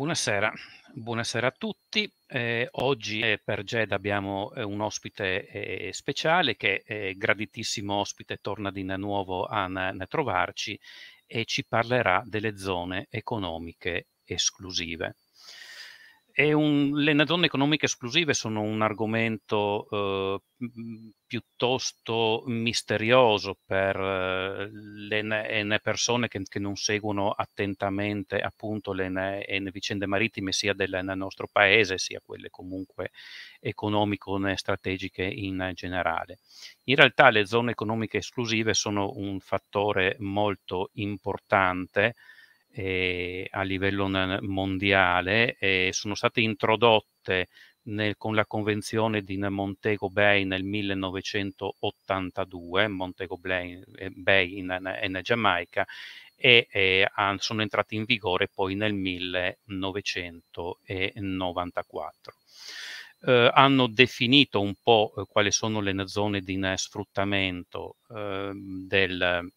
Buonasera, buonasera a tutti. Eh, oggi eh, per GED abbiamo eh, un ospite eh, speciale che è eh, graditissimo ospite, torna di nuovo a, a trovarci e ci parlerà delle zone economiche esclusive. Un, le zone economiche esclusive sono un argomento eh, piuttosto misterioso per eh, le, le, persone che, che, non seguono attentamente appunto le, le, vicende marittime sia del nostro paese sia quelle comunque economico-strategiche in generale. In realtà le zone economiche esclusive sono un fattore molto importante eh, a livello mondiale eh, sono state introdotte nel, con la convenzione di Montego Bay nel 1982, Montego ehm, Bay, Bay in, in, Giamaica, e eh, sono entrate in vigore poi nel 1994. Eh, hanno definito un po' eh, quali sono le zone di sfruttamento eh, del,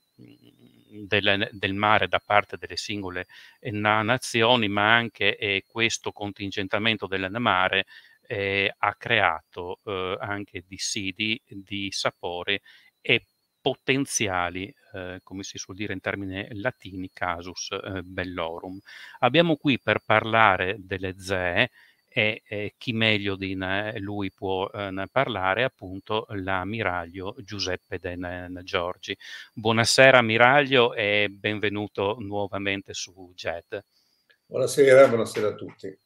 del, del, mare da parte delle singole eh, nazioni, ma anche eh, questo contingentamento del mare eh, ha creato eh, anche dissidi di sapore e potenziali, eh, come si suol dire in termini latini, casus eh, bellorum. Abbiamo qui per parlare delle zee, e chi meglio di lui può ehm, parlare appunto l'ammiraglio Giuseppe De Giorgi. Buonasera ammiraglio e benvenuto nuovamente su JET. Buonasera, buonasera a tutti.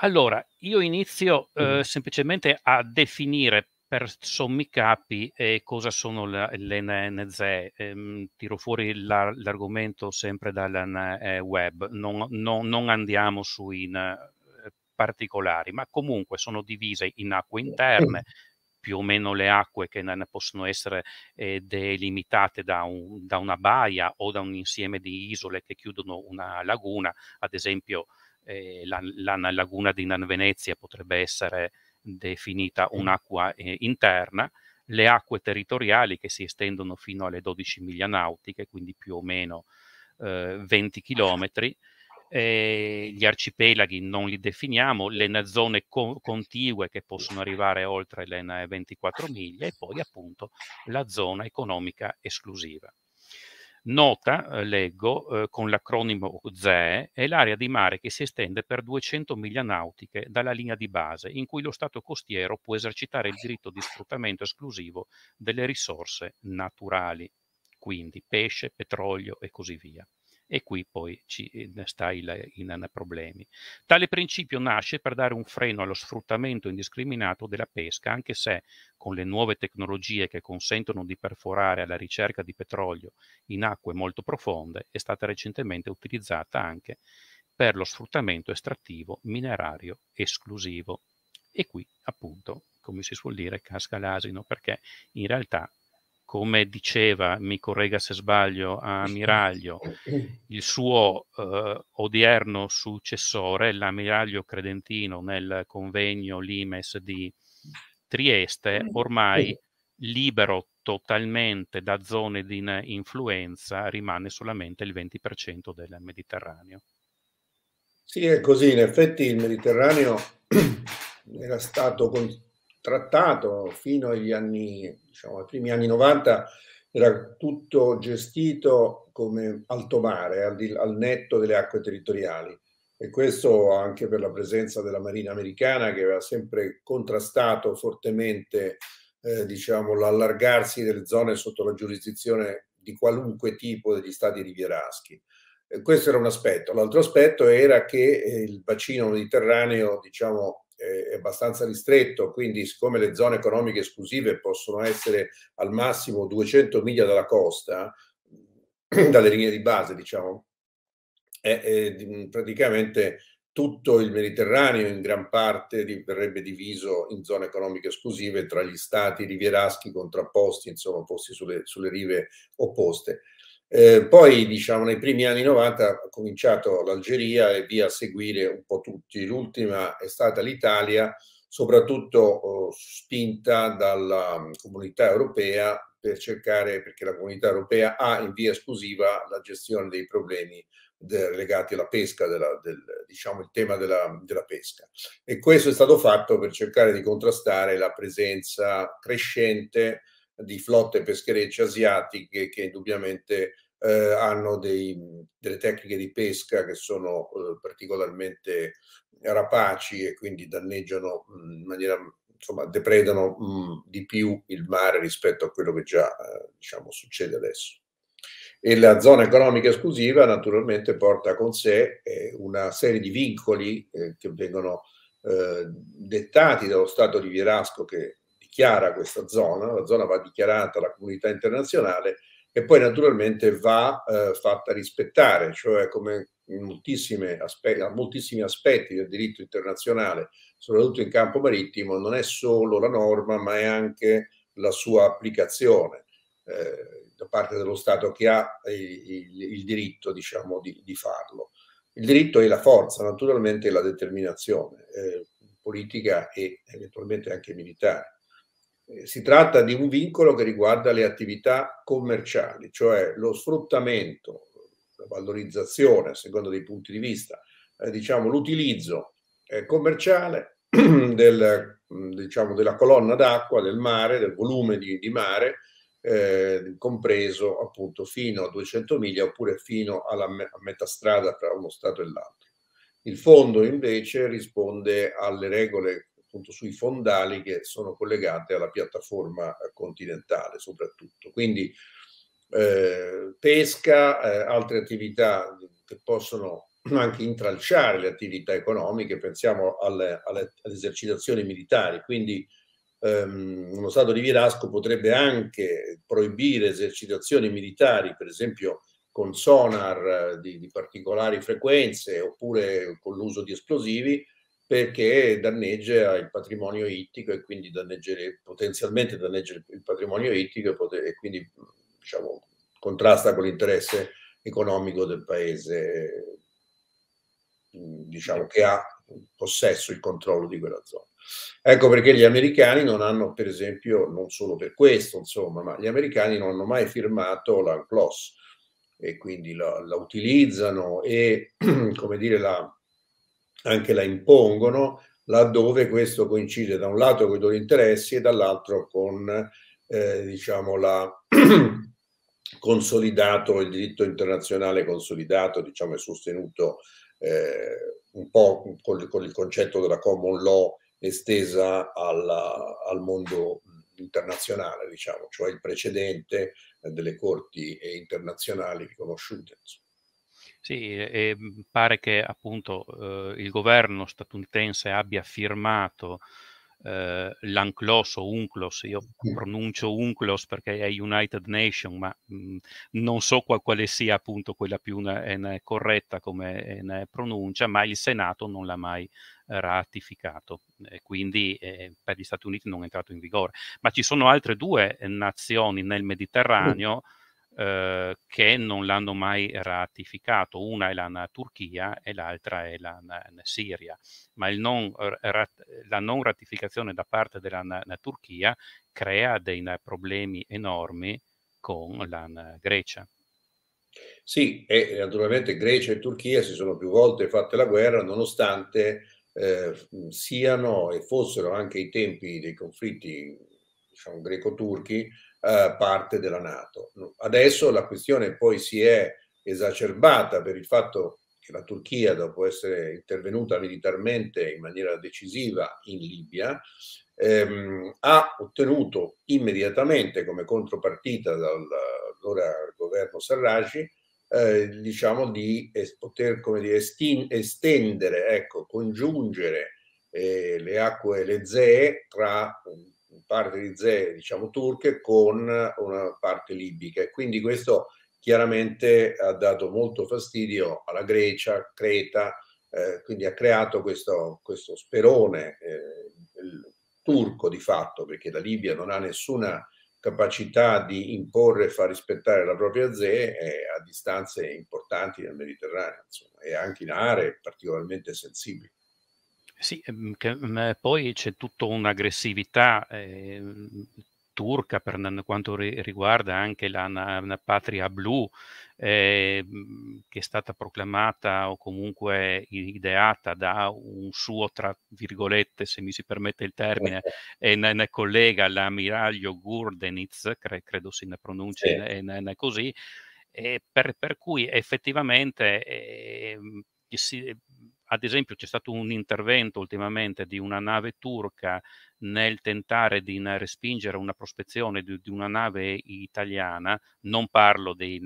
Allora, io inizio eh, mm-hmm. semplicemente a definire per sommi capi eh, cosa sono la, le NNZE. Eh, tiro fuori la, l'argomento sempre dal eh, web, non, non, non, andiamo su in particolari, ma comunque sono divise in acque interne, più o meno le acque che ne possono essere eh, delimitate da, un, da, una baia o da un insieme di isole che chiudono una laguna, ad esempio eh, la, la, laguna di Nan Venezia potrebbe essere definita un'acqua eh, interna, le acque territoriali che si estendono fino alle 12 miglia nautiche, quindi più o meno 20 eh, ah. chilometri, eh, gli arcipelaghi non li definiamo, le zone co- contigue che possono arrivare oltre le 24 miglia e poi appunto la zona economica esclusiva. Nota, eh, leggo, eh, con l'acronimo ZEE, è l'area di mare che si estende per 200 miglia nautiche dalla linea di base, in cui lo Stato costiero può esercitare il diritto di sfruttamento esclusivo delle risorse naturali, quindi pesce, petrolio e così via e qui poi ci ehm, sta il, in problemi. Tale principio nasce per dare un freno allo sfruttamento indiscriminato della pesca, anche se con le nuove tecnologie che consentono di perforare alla ricerca di petrolio in acque molto profonde è stata recentemente utilizzata anche per lo sfruttamento estrattivo minerario esclusivo. E qui appunto, come si suol dire, casca l'asino perché in realtà come diceva, mi corregga se sbaglio, a Miraglio, il suo eh, odierno successore, l'ammiraglio Credentino, nel convegno Limes di Trieste, ormai libero totalmente da zone di influenza, rimane solamente il 20% del Mediterraneo. Sì, è così, in effetti il Mediterraneo era stato con trattato fino agli anni, diciamo, ai primi anni 90 era tutto gestito come alto mare, al, di, al netto delle acque territoriali e questo anche per la presenza della Marina americana che aveva sempre contrastato fortemente eh, diciamo, l'allargarsi delle zone sotto la giurisdizione di qualunque tipo degli stati rivieraschi. E questo era un aspetto. L'altro aspetto era che eh, il bacino mediterraneo diciamo, è abbastanza ristretto, quindi siccome le zone economiche esclusive possono essere al massimo 200 miglia dalla costa, dalle linee di base, diciamo, è, è praticamente tutto il Mediterraneo in gran parte verrebbe diviso in zone economiche esclusive tra gli stati rivieraschi contrapposti, insomma, posti sulle, sulle rive opposte. Eh, poi, diciamo, nei primi anni 90 ha cominciato l'Algeria e via a seguire un po' tutti. L'ultima è stata l'Italia, soprattutto eh, spinta dalla mm, comunità europea per cercare, perché la comunità europea ha in via esclusiva la gestione dei problemi de, legati alla pesca, della, del, diciamo il tema della, della pesca. E questo è stato fatto per cercare di contrastare la presenza crescente di flotte pescherecce asiatiche che indubbiamente eh, hanno dei, delle tecniche di pesca che sono eh, particolarmente rapaci e quindi danneggiano mm, in maniera insomma depredano mh, mm, di più il mare rispetto a quello che già eh, diciamo succede adesso e la zona economica esclusiva naturalmente porta con sé eh, una serie di vincoli eh, che vengono eh, dettati dallo stato di Vierasco che dichiara questa zona, la zona va dichiarata alla comunità internazionale e poi naturalmente va eh, fatta rispettare, cioè come in aspetti, a moltissimi aspetti del diritto internazionale, soprattutto in campo marittimo, non è solo la norma ma è anche la sua applicazione eh, da parte dello Stato che ha il, il diritto diciamo, di, di, farlo. Il diritto è la forza, naturalmente è la determinazione eh, politica e eventualmente anche militare. Eh, si tratta di un vincolo che riguarda le attività commerciali, cioè lo sfruttamento, la valorizzazione, a seconda dei punti di vista, eh, diciamo, l'utilizzo eh, commerciale del, mm, diciamo, della colonna d'acqua, del mare, del volume di, di mare, eh, compreso appunto fino a 200 miglia oppure fino alla me- metà strada tra uno Stato e l'altro. Il fondo invece risponde alle regole appunto sui fondali che sono collegate alla piattaforma eh, continentale soprattutto. Quindi eh, pesca, eh, altre attività che possono anche intralciare le attività economiche, pensiamo alle, alle, alle esercitazioni militari, quindi ehm, uno Stato di Virasco potrebbe anche proibire esercitazioni militari, per esempio con sonar eh, di, di particolari frequenze oppure con l'uso di esplosivi, perché danneggia il patrimonio ittico e quindi dannegge, potenzialmente danneggia il patrimonio ittico e, pot- e quindi diciamo, contrasta con l'interesse economico del paese mm, diciamo, che ha possesso il controllo di quella zona. Ecco perché gli americani non hanno, per esempio, non solo per questo, insomma, ma gli americani non hanno mai firmato la CLOS e quindi la, la utilizzano e, come dire, la, anche la impongono, laddove questo coincide da un lato con i loro interessi e dall'altro con eh, diciamo la consolidato il diritto internazionale consolidato diciamo è sostenuto eh, un po' con, con, il concetto della common law estesa alla, al mondo internazionale diciamo cioè il precedente eh, delle corti internazionali riconosciute insomma. Sì, e mhmm, pare che appunto eh, il governo statunitense abbia firmato eh, l'ANCLOS o UNCLOS, io pronuncio UNCLOS perché è United Nations, ma mh, mhmm, non so qual, quale sia appunto quella più ne, eh, ne corretta come eh, ne pronuncia, ma il Senato non l'ha mai ratificato, e quindi eh, per gli Stati Uniti non è entrato in vigore. Ma ci sono altre due eh, nazioni nel Mediterraneo. Mm Uhm, che non l'hanno mai ratificato. Una è la Turchia e l'altra è la Siria, ma non, uhm, rat, la non ratificazione da parte della Turchia crea dei problemi enormi con la Grecia. Sì, e naturalmente Grecia e Turchia si sono più volte fatte la guerra nonostante eh, siano e fossero anche i tempi dei conflitti diciamo, greco-turchi eh, parte della Nato. Adesso la questione poi si è esacerbata per il fatto che la Turchia, dopo essere intervenuta militarmente in maniera decisiva in Libia, ehm, ha ottenuto immediatamente come contropartita dall'allora governo Sarraj, eh, diciamo di es- poter come dire, esti- estendere, ecco, congiungere eh, le acque, le ZEE tra un parte di Ze, diciamo turche con una parte libica e quindi questo chiaramente ha dato molto fastidio alla Grecia, Creta, eh, quindi ha creato questo, questo sperone eh, turco di fatto perché la Libia non ha nessuna capacità di imporre e far rispettare la propria ZE eh, a distanze importanti nel Mediterraneo insomma, e anche in aree particolarmente sensibili. Sì, ehm, che, mhmm, poi c'è tutta un'aggressività eh, turca per quanto riguarda anche la na- una patria blu eh, che è stata proclamata o comunque ideata da un suo, tra virgolette, se mi si permette il termine, e ne, ne collega l'ammiraglio Gurdenitz, cre- credo si ne pronuncia sì. ne, ne così, per, per, cui effettivamente eh, si, ad esempio c'è stato un intervento ultimamente di una nave turca nel tentare di respingere una prospezione di, di una nave italiana, non parlo dei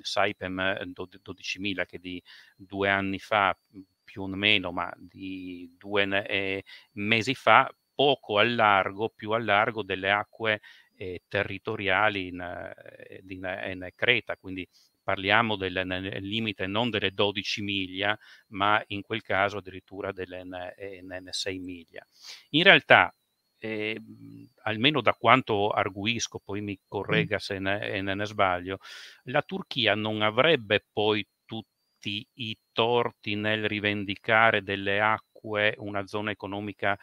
Saipem 12.000 eh, che di due anni fa più o meno, ma di due eh, mesi fa, poco a largo, più a largo delle acque eh, territoriali in, eh, in, eh, in Creta, quindi parliamo del limite non delle 12 miglia, ma in quel caso addirittura delle 6 eh, miglia. In realtà eh, almeno da quanto arguisco, poi mi mm. corregga se ne, eh, ne, ne, sbaglio, la Turchia non avrebbe poi tutti i torti nel rivendicare delle acque una zona economica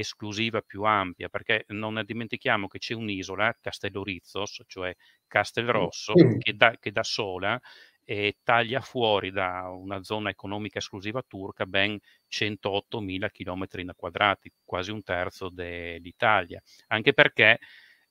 esclusiva più ampia, perché non dimentichiamo che c'è un'isola, Castellorizzos, cioè Castelrosso, mm. che, da, che da sola eh, taglia fuori da una zona economica esclusiva turca ben 108.000 km quadrati, quasi un terzo dell'Italia, anche perché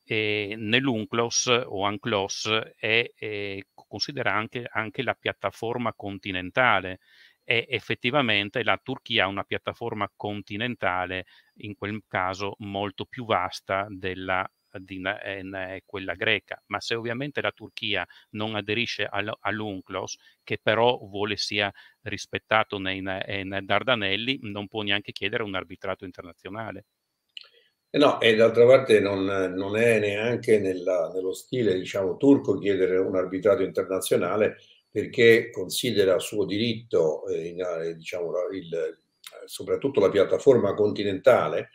eh, nell'UNCLOS o ANCLOS è, eh, considera anche, anche la piattaforma continentale e effettivamente la Turchia ha una piattaforma continentale, in quel caso molto più vasta della di, eh, quella greca, ma se ovviamente la Turchia non aderisce all, all'UNCLOS, che però vuole sia rispettato nei, eh, nei Dardanelli, non può neanche chiedere un arbitrato internazionale. Eh no, e d'altra parte non, non è neanche nella, nello stile diciamo, turco chiedere un arbitrato internazionale, perché considera suo diritto, eh, in, eh, diciamo, il, eh, soprattutto la piattaforma continentale,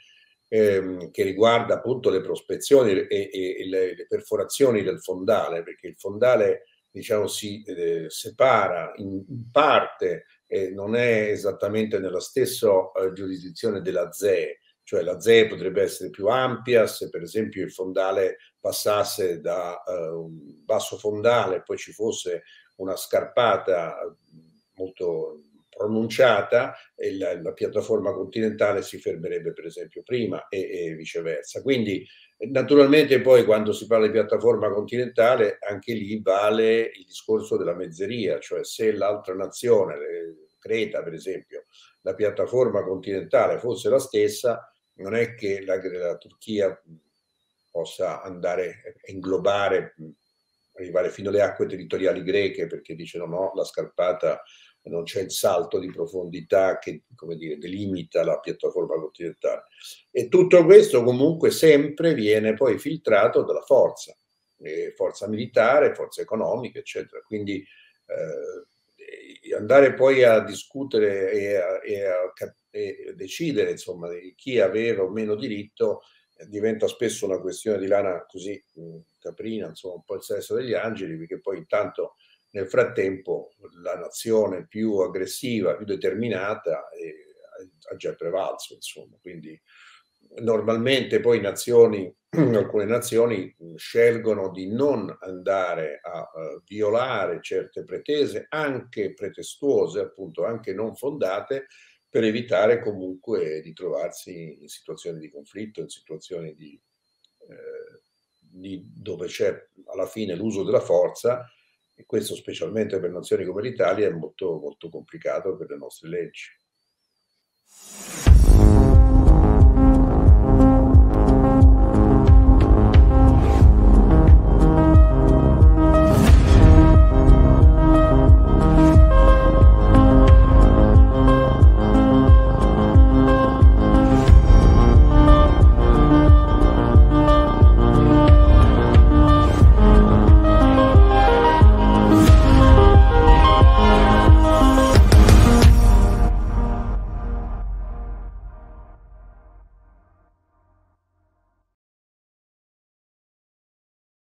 ehm, che riguarda appunto le prospezioni e, e, e le, le, perforazioni del fondale, perché il fondale diciamo, si eh, separa in, in parte e non è esattamente nella stessa eh, giurisdizione della ZEE, cioè la ZEE potrebbe essere più ampia se per esempio il fondale passasse da eh, un basso fondale, poi ci fosse una scarpata molto pronunciata e la, la, piattaforma continentale si fermerebbe per esempio prima e, e, viceversa. Quindi naturalmente poi quando si parla di piattaforma continentale anche lì vale il discorso della mezzeria, cioè se l'altra nazione, Creta per esempio, la piattaforma continentale fosse la stessa, non è che la, la Turchia possa andare a inglobare arrivare fino alle acque territoriali greche perché dicono no, no, la scarpata non c'è il salto di profondità che come dire, delimita la piattaforma continentale. E tutto questo comunque sempre viene poi filtrato dalla forza, eh, forza militare, forza economica, eccetera. Quindi eh, andare poi a discutere e a, e a, e a decidere insomma, chi aveva o meno diritto diventa spesso una questione di lana così caprina, insomma un po' il sesso degli angeli, perché poi intanto nel frattempo la nazione più aggressiva, più determinata eh, ha già prevalso, insomma. Quindi normalmente poi nazioni, alcune nazioni scelgono di non andare a eh, violare certe pretese, anche pretestuose, appunto, anche non fondate, per evitare comunque di trovarsi in situazioni di conflitto, in situazioni di, eh, di dove c'è alla fine l'uso della forza e questo specialmente per nazioni come l'Italia è molto, molto complicato per le nostre leggi.